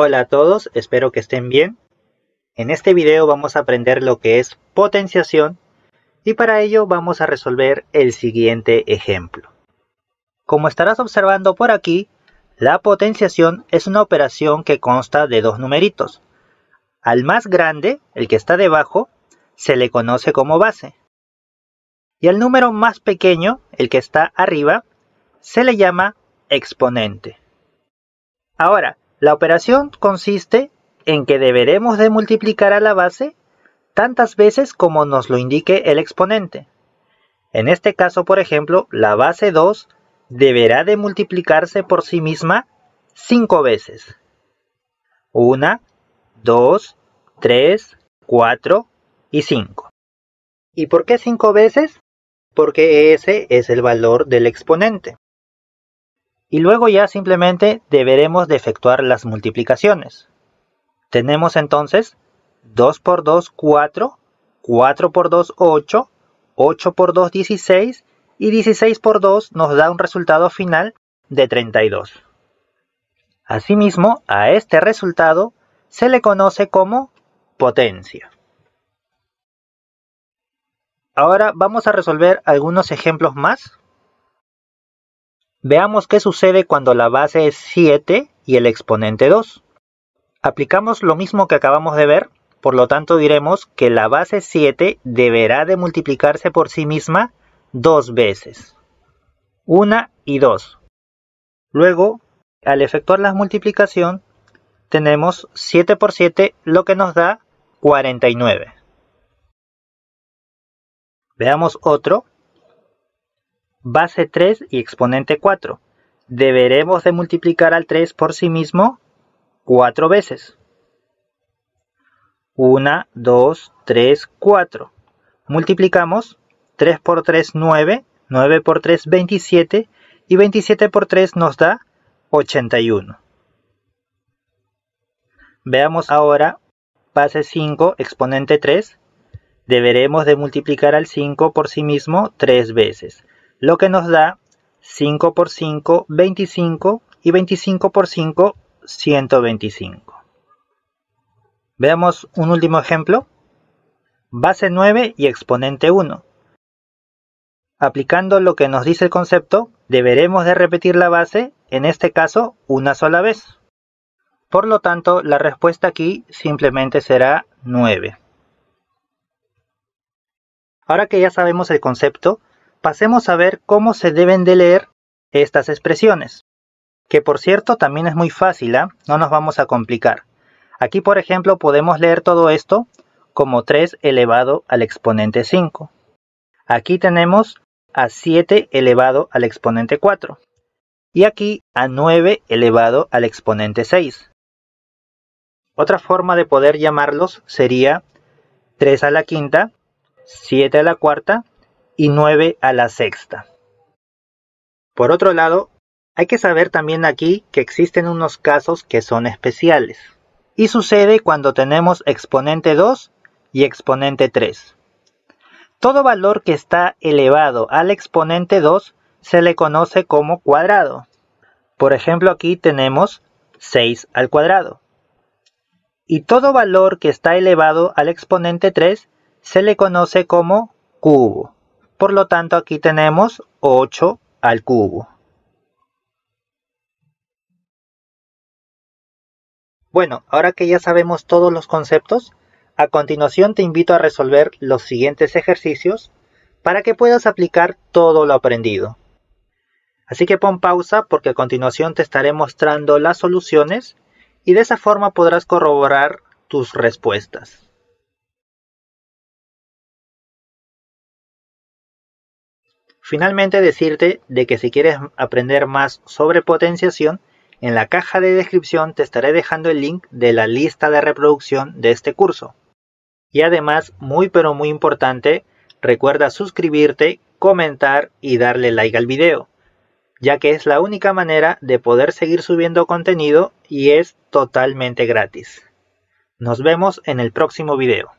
Hola a todos, espero que estén bien. En este video vamos a aprender lo que es potenciación y para ello vamos a resolver el siguiente ejemplo. Como estarás observando por aquí, la potenciación es una operación que consta de dos numeritos. Al más grande, el que está debajo, se le conoce como base. Y al número más pequeño, el que está arriba, se le llama exponente. Ahora, la operación consiste en que deberemos de multiplicar a la base tantas veces como nos lo indique el exponente. En este caso, por ejemplo, la base 2 deberá de multiplicarse por sí misma 5 veces. 1, 2, 3, 4 y 5. ¿Y por qué 5 veces? Porque ese es el valor del exponente y luego ya simplemente deberemos de efectuar las multiplicaciones. Tenemos entonces 2 por 2, 4, 4 por 2, 8, 8 por 2, 16 y 16 por 2 nos da un resultado final de 32. Asimismo, a este resultado se le conoce como potencia. Ahora vamos a resolver algunos ejemplos más Veamos qué sucede cuando la base es 7 y el exponente 2. Aplicamos lo mismo que acabamos de ver, por lo tanto diremos que la base 7 deberá de multiplicarse por sí misma dos veces. 1 y 2. Luego, al efectuar la multiplicación, tenemos 7 por 7, lo que nos da 49. Veamos otro base 3 y exponente 4. Deberemos de multiplicar al 3 por sí mismo 4 veces. 1, 2, 3, 4. Multiplicamos 3 por 3, 9, 9 por 3, 27 y 27 por 3 nos da 81. Veamos ahora base 5 exponente 3. Deberemos de multiplicar al 5 por sí mismo 3 veces lo que nos da 5 por 5, 25 y 25 por 5, 125. Veamos un último ejemplo. Base 9 y exponente 1. Aplicando lo que nos dice el concepto, deberemos de repetir la base, en este caso una sola vez. Por lo tanto, la respuesta aquí simplemente será 9. Ahora que ya sabemos el concepto, Pasemos a ver cómo se deben de leer estas expresiones, que por cierto también es muy fácil, ¿ah? no nos vamos a complicar. Aquí por ejemplo podemos leer todo esto como 3 elevado al exponente 5. Aquí tenemos a 7 elevado al exponente 4. Y aquí a 9 elevado al exponente 6. Otra forma de poder llamarlos sería 3 a la quinta, 7 a la cuarta y 9 a la sexta. Por otro lado, hay que saber también aquí que existen unos casos que son especiales. Y sucede cuando tenemos exponente 2 y exponente 3. Todo valor que está elevado al exponente 2 se le conoce como cuadrado. Por ejemplo, aquí tenemos 6 al cuadrado. Y todo valor que está elevado al exponente 3 se le conoce como cubo. Por lo tanto, aquí tenemos 8 al cubo. Bueno, ahora que ya sabemos todos los conceptos, a continuación te invito a resolver los siguientes ejercicios para que puedas aplicar todo lo aprendido. Así que pon pausa porque a continuación te estaré mostrando las soluciones y de esa forma podrás corroborar tus respuestas. Finalmente decirte de que si quieres aprender más sobre potenciación, en la caja de descripción te estaré dejando el link de la lista de reproducción de este curso. Y además, muy pero muy importante, recuerda suscribirte, comentar y darle like al video, ya que es la única manera de poder seguir subiendo contenido y es totalmente gratis. Nos vemos en el próximo video.